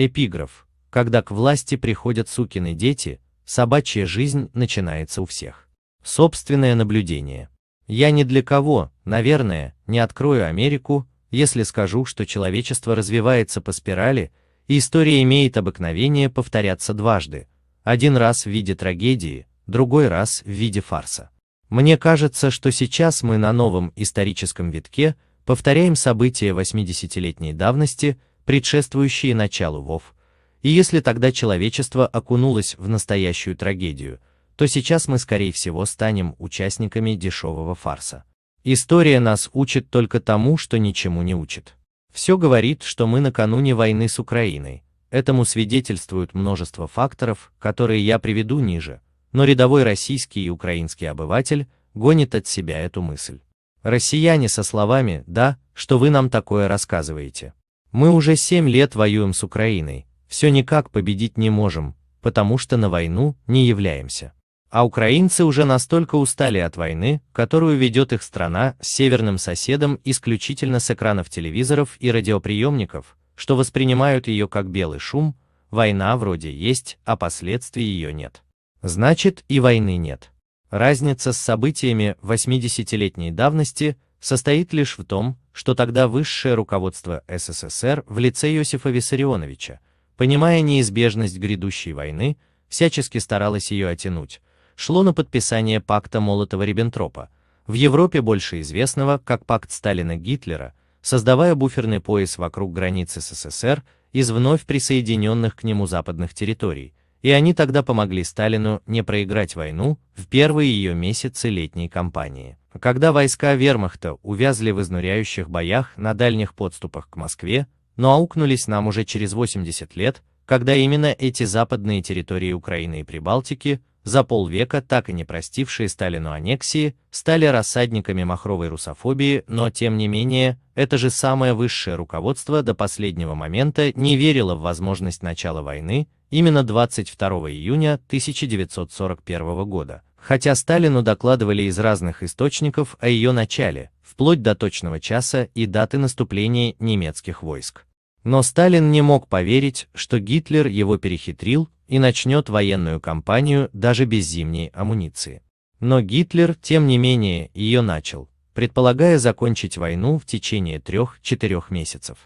Эпиграф. Когда к власти приходят сукины дети, собачья жизнь начинается у всех. Собственное наблюдение. Я ни для кого, наверное, не открою Америку, если скажу, что человечество развивается по спирали, и история имеет обыкновение повторяться дважды, один раз в виде трагедии, другой раз в виде фарса. Мне кажется, что сейчас мы на новом историческом витке повторяем события 80-летней давности, предшествующие началу ВОВ, и если тогда человечество окунулось в настоящую трагедию, то сейчас мы скорее всего станем участниками дешевого фарса. История нас учит только тому, что ничему не учит. Все говорит, что мы накануне войны с Украиной, этому свидетельствуют множество факторов, которые я приведу ниже, но рядовой российский и украинский обыватель гонит от себя эту мысль. Россияне со словами «да, что вы нам такое рассказываете», мы уже 7 лет воюем с Украиной, все никак победить не можем, потому что на войну не являемся. А украинцы уже настолько устали от войны, которую ведет их страна с северным соседом исключительно с экранов телевизоров и радиоприемников, что воспринимают ее как белый шум, война вроде есть, а последствий ее нет. Значит и войны нет. Разница с событиями 80-летней давности состоит лишь в том, что тогда высшее руководство СССР в лице Иосифа Виссарионовича, понимая неизбежность грядущей войны, всячески старалось ее оттянуть, шло на подписание пакта Молотова-Риббентропа, в Европе больше известного как пакт Сталина-Гитлера, создавая буферный пояс вокруг границ СССР из вновь присоединенных к нему западных территорий, и они тогда помогли Сталину не проиграть войну в первые ее месяцы летней кампании. Когда войска вермахта увязли в изнуряющих боях на дальних подступах к Москве, но аукнулись нам уже через 80 лет, когда именно эти западные территории Украины и Прибалтики, за полвека так и не простившие Сталину аннексии, стали рассадниками махровой русофобии, но тем не менее, это же самое высшее руководство до последнего момента не верило в возможность начала войны именно 22 июня 1941 года, хотя Сталину докладывали из разных источников о ее начале, вплоть до точного часа и даты наступления немецких войск. Но Сталин не мог поверить, что Гитлер его перехитрил и начнет военную кампанию даже без зимней амуниции. Но Гитлер, тем не менее, ее начал, предполагая закончить войну в течение трех-четырех месяцев.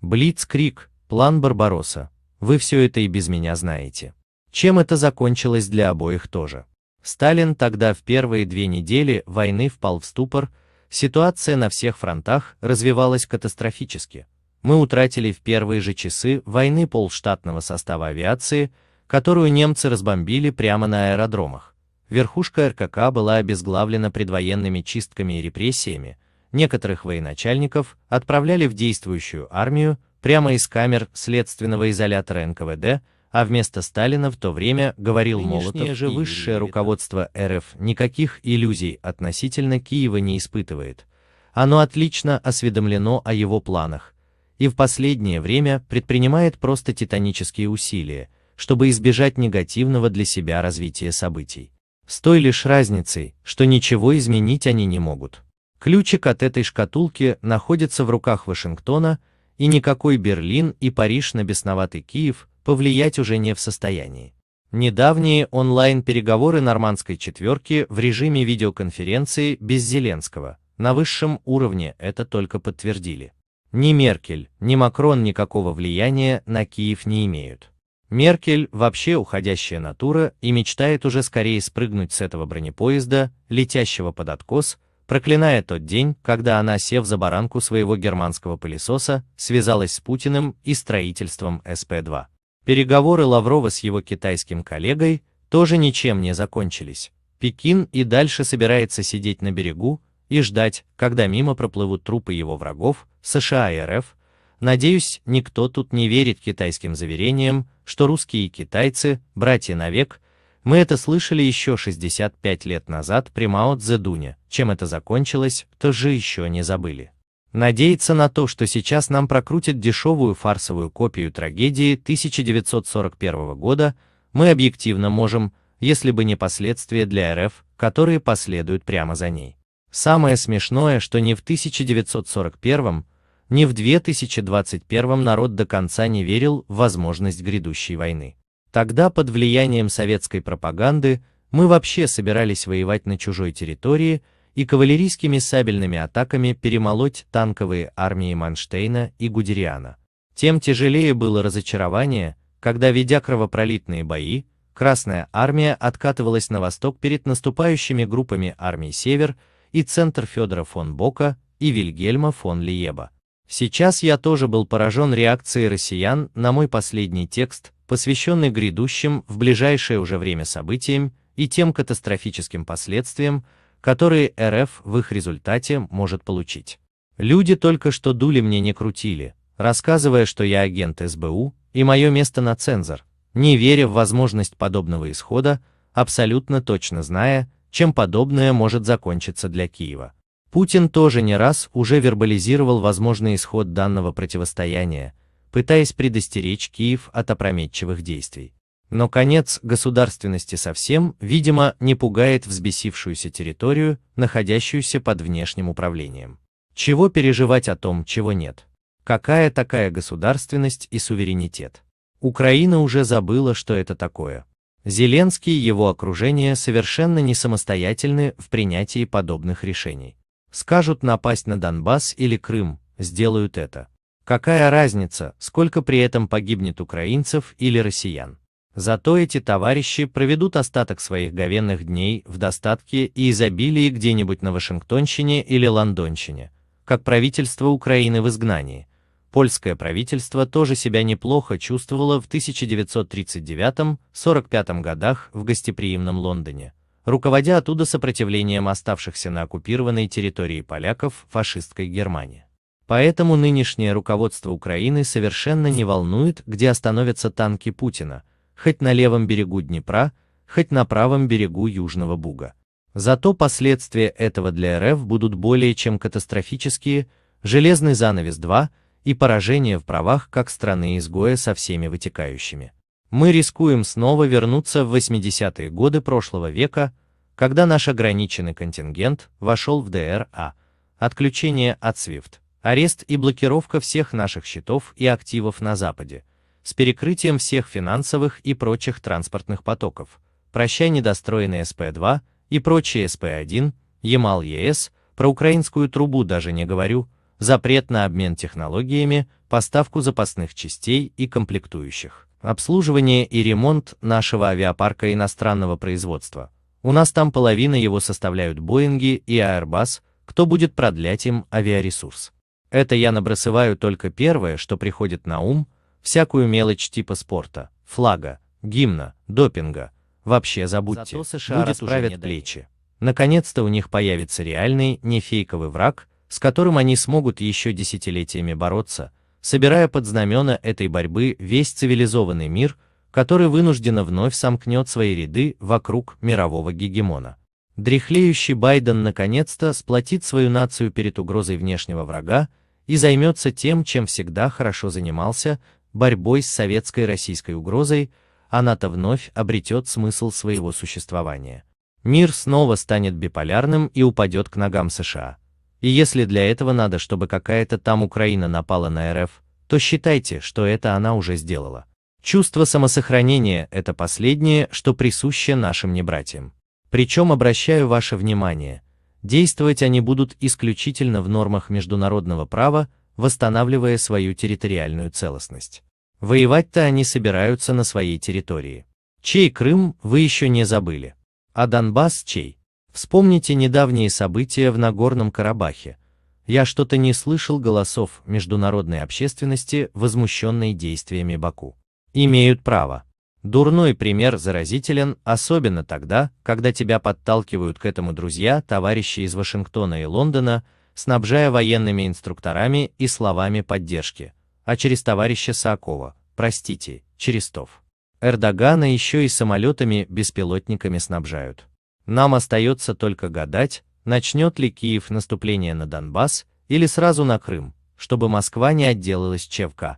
Блицкрик, план Барбаросса, вы все это и без меня знаете. Чем это закончилось для обоих тоже. Сталин тогда в первые две недели войны впал в ступор, ситуация на всех фронтах развивалась катастрофически. Мы утратили в первые же часы войны полштатного состава авиации, которую немцы разбомбили прямо на аэродромах. Верхушка РКК была обезглавлена предвоенными чистками и репрессиями, некоторых военачальников отправляли в действующую армию, прямо из камер следственного изолятора НКВД, а вместо Сталина в то время говорил Молотов. же высшее руководство РФ никаких иллюзий относительно Киева не испытывает. Оно отлично осведомлено о его планах и в последнее время предпринимает просто титанические усилия, чтобы избежать негативного для себя развития событий. С той лишь разницей, что ничего изменить они не могут. Ключик от этой шкатулки находится в руках Вашингтона, и никакой Берлин и Париж на бесноватый Киев повлиять уже не в состоянии. Недавние онлайн-переговоры нормандской четверки в режиме видеоконференции без Зеленского на высшем уровне это только подтвердили. Ни Меркель, ни Макрон никакого влияния на Киев не имеют. Меркель вообще уходящая натура и мечтает уже скорее спрыгнуть с этого бронепоезда, летящего под откос, проклиная тот день, когда она, сев за баранку своего германского пылесоса, связалась с Путиным и строительством СП-2. Переговоры Лаврова с его китайским коллегой тоже ничем не закончились. Пекин и дальше собирается сидеть на берегу и ждать, когда мимо проплывут трупы его врагов, США и РФ. Надеюсь, никто тут не верит китайским заверениям, что русские и китайцы, братья навек, мы это слышали еще 65 лет назад при Мао Цзэдуне, чем это закончилось, то же еще не забыли. Надеяться на то, что сейчас нам прокрутят дешевую фарсовую копию трагедии 1941 года, мы объективно можем, если бы не последствия для РФ, которые последуют прямо за ней. Самое смешное, что ни в 1941, ни в 2021 народ до конца не верил в возможность грядущей войны. Тогда под влиянием советской пропаганды мы вообще собирались воевать на чужой территории и кавалерийскими сабельными атаками перемолоть танковые армии Манштейна и Гудериана. Тем тяжелее было разочарование, когда, ведя кровопролитные бои, Красная армия откатывалась на восток перед наступающими группами армий Север и центр Федора фон Бока и Вильгельма фон Лиеба. Сейчас я тоже был поражен реакцией россиян на мой последний текст посвященный грядущим в ближайшее уже время событиям и тем катастрофическим последствиям, которые РФ в их результате может получить. Люди только что дули мне не крутили, рассказывая, что я агент СБУ и мое место на цензор, не веря в возможность подобного исхода, абсолютно точно зная, чем подобное может закончиться для Киева. Путин тоже не раз уже вербализировал возможный исход данного противостояния, пытаясь предостеречь Киев от опрометчивых действий. Но конец государственности совсем, видимо, не пугает взбесившуюся территорию, находящуюся под внешним управлением. Чего переживать о том, чего нет? Какая такая государственность и суверенитет? Украина уже забыла, что это такое. Зеленский и его окружение совершенно не самостоятельны в принятии подобных решений. Скажут напасть на Донбасс или Крым, сделают это. Какая разница, сколько при этом погибнет украинцев или россиян. Зато эти товарищи проведут остаток своих говенных дней в достатке и изобилии где-нибудь на Вашингтонщине или Лондонщине, как правительство Украины в изгнании. Польское правительство тоже себя неплохо чувствовало в 1939-45 годах в гостеприимном Лондоне, руководя оттуда сопротивлением оставшихся на оккупированной территории поляков фашистской Германии. Поэтому нынешнее руководство Украины совершенно не волнует, где остановятся танки Путина, хоть на левом берегу Днепра, хоть на правом берегу Южного Буга. Зато последствия этого для РФ будут более чем катастрофические, железный занавес 2 и поражение в правах как страны-изгоя со всеми вытекающими. Мы рискуем снова вернуться в 80-е годы прошлого века, когда наш ограниченный контингент вошел в ДРА, отключение от SWIFT арест и блокировка всех наших счетов и активов на Западе, с перекрытием всех финансовых и прочих транспортных потоков, прощай недостроенные СП-2 и прочие СП-1, Ямал-ЕС, про украинскую трубу даже не говорю, запрет на обмен технологиями, поставку запасных частей и комплектующих, обслуживание и ремонт нашего авиапарка иностранного производства. У нас там половина его составляют Боинги и Airbus, кто будет продлять им авиаресурс. Это я набросываю только первое, что приходит на ум, всякую мелочь типа спорта, флага, гимна, допинга. Вообще забудьте, США будет справят плечи. Наконец-то у них появится реальный, не фейковый враг, с которым они смогут еще десятилетиями бороться, собирая под знамена этой борьбы весь цивилизованный мир, который вынужденно вновь сомкнет свои ряды вокруг мирового гегемона. Дряхлеющий Байден наконец-то сплотит свою нацию перед угрозой внешнего врага, и займется тем, чем всегда хорошо занимался, борьбой с советской российской угрозой, она-то вновь обретет смысл своего существования. Мир снова станет биполярным и упадет к ногам США. И если для этого надо, чтобы какая-то там Украина напала на РФ, то считайте, что это она уже сделала. Чувство самосохранения – это последнее, что присуще нашим небратьям. Причем обращаю ваше внимание – Действовать они будут исключительно в нормах международного права, восстанавливая свою территориальную целостность. Воевать-то они собираются на своей территории. Чей Крым вы еще не забыли? А Донбасс чей? Вспомните недавние события в Нагорном Карабахе. Я что-то не слышал голосов международной общественности, возмущенной действиями Баку. Имеют право. Дурной пример заразителен, особенно тогда, когда тебя подталкивают к этому друзья, товарищи из Вашингтона и Лондона, снабжая военными инструкторами и словами поддержки, а через товарища Саакова, простите, Черестов. Эрдогана еще и самолетами-беспилотниками снабжают. Нам остается только гадать, начнет ли Киев наступление на Донбасс или сразу на Крым, чтобы Москва не отделалась чевка.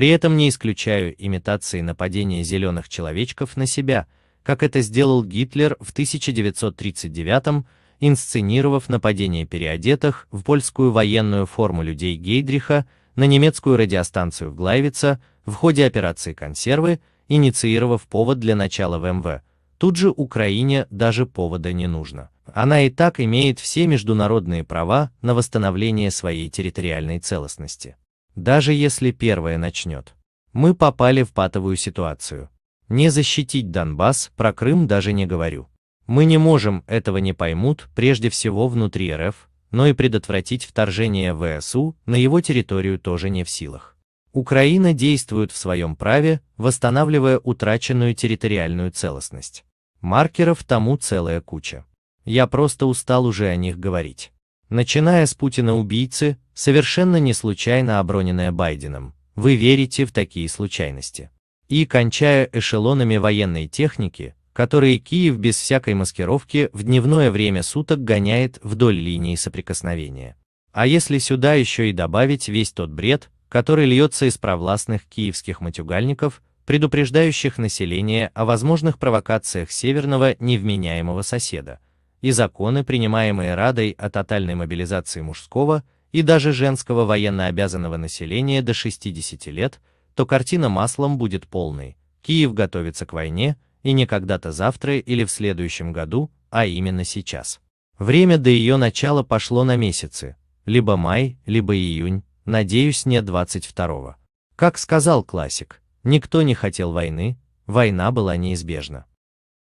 При этом не исключаю имитации нападения зеленых человечков на себя, как это сделал Гитлер в 1939 инсценировав нападение переодетых в польскую военную форму людей Гейдриха на немецкую радиостанцию в Глайвице в ходе операции «Консервы», инициировав повод для начала ВМВ. Тут же Украине даже повода не нужно. Она и так имеет все международные права на восстановление своей территориальной целостности. Даже если первая начнет. Мы попали в патовую ситуацию. Не защитить Донбасс, про Крым даже не говорю. Мы не можем, этого не поймут, прежде всего внутри РФ, но и предотвратить вторжение ВСУ на его территорию тоже не в силах. Украина действует в своем праве, восстанавливая утраченную территориальную целостность. Маркеров тому целая куча. Я просто устал уже о них говорить. Начиная с Путина-убийцы, совершенно не случайно оброненное Байденом, вы верите в такие случайности. И кончая эшелонами военной техники, которые Киев без всякой маскировки в дневное время суток гоняет вдоль линии соприкосновения. А если сюда еще и добавить весь тот бред, который льется из провластных киевских матюгальников, предупреждающих население о возможных провокациях северного невменяемого соседа, и законы, принимаемые Радой о тотальной мобилизации мужского и даже женского военнообязанного населения до 60 лет, то картина маслом будет полной. Киев готовится к войне, и не когда-то завтра или в следующем году, а именно сейчас. Время до ее начала пошло на месяцы, либо май, либо июнь, надеюсь, не 22-го. Как сказал классик, никто не хотел войны, война была неизбежна.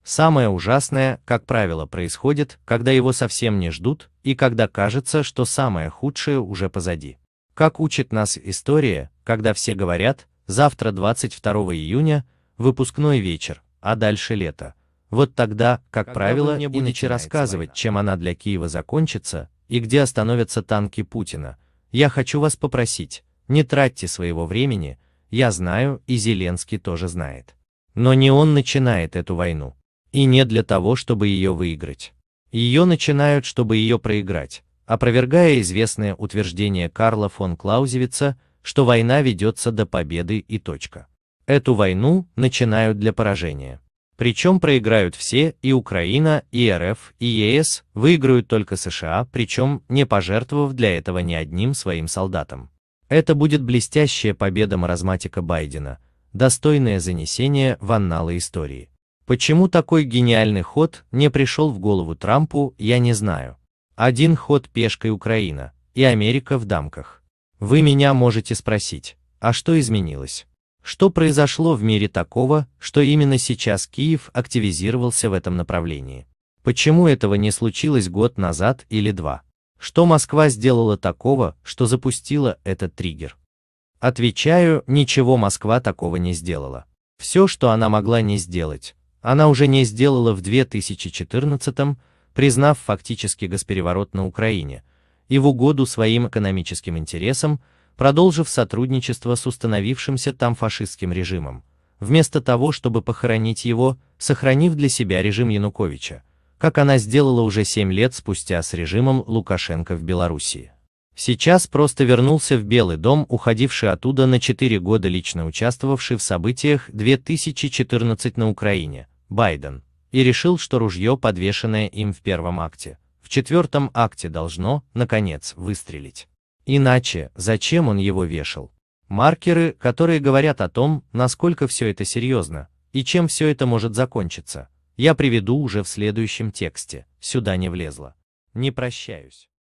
Самое ужасное, как правило, происходит, когда его совсем не ждут и когда кажется, что самое худшее уже позади. Как учит нас история, когда все говорят, завтра 22 июня, выпускной вечер, а дальше лето. Вот тогда, как Когда правило, мне будете рассказывать, война. чем она для Киева закончится и где остановятся танки Путина. Я хочу вас попросить, не тратьте своего времени, я знаю и Зеленский тоже знает. Но не он начинает эту войну и не для того, чтобы ее выиграть. Ее начинают, чтобы ее проиграть, опровергая известное утверждение Карла фон Клаузевица, что война ведется до победы и точка. Эту войну начинают для поражения. Причем проиграют все, и Украина, и РФ, и ЕС, выиграют только США, причем не пожертвовав для этого ни одним своим солдатам. Это будет блестящая победа маразматика Байдена, достойное занесение в анналы истории. Почему такой гениальный ход не пришел в голову Трампу, я не знаю. Один ход пешкой Украина и Америка в дамках. Вы меня можете спросить, а что изменилось? Что произошло в мире такого, что именно сейчас Киев активизировался в этом направлении? Почему этого не случилось год назад или два? Что Москва сделала такого, что запустила этот триггер? Отвечаю, ничего Москва такого не сделала. Все, что она могла не сделать, она уже не сделала в 2014, признав фактически госпереворот на Украине, и в угоду своим экономическим интересам, продолжив сотрудничество с установившимся там фашистским режимом, вместо того, чтобы похоронить его, сохранив для себя режим Януковича, как она сделала уже 7 лет спустя с режимом Лукашенко в Белоруссии. Сейчас просто вернулся в Белый дом, уходивший оттуда на 4 года лично участвовавший в событиях 2014 на Украине, Байден, и решил, что ружье, подвешенное им в первом акте, в четвертом акте должно, наконец, выстрелить. Иначе, зачем он его вешал? Маркеры, которые говорят о том, насколько все это серьезно, и чем все это может закончиться, я приведу уже в следующем тексте, сюда не влезло. Не прощаюсь.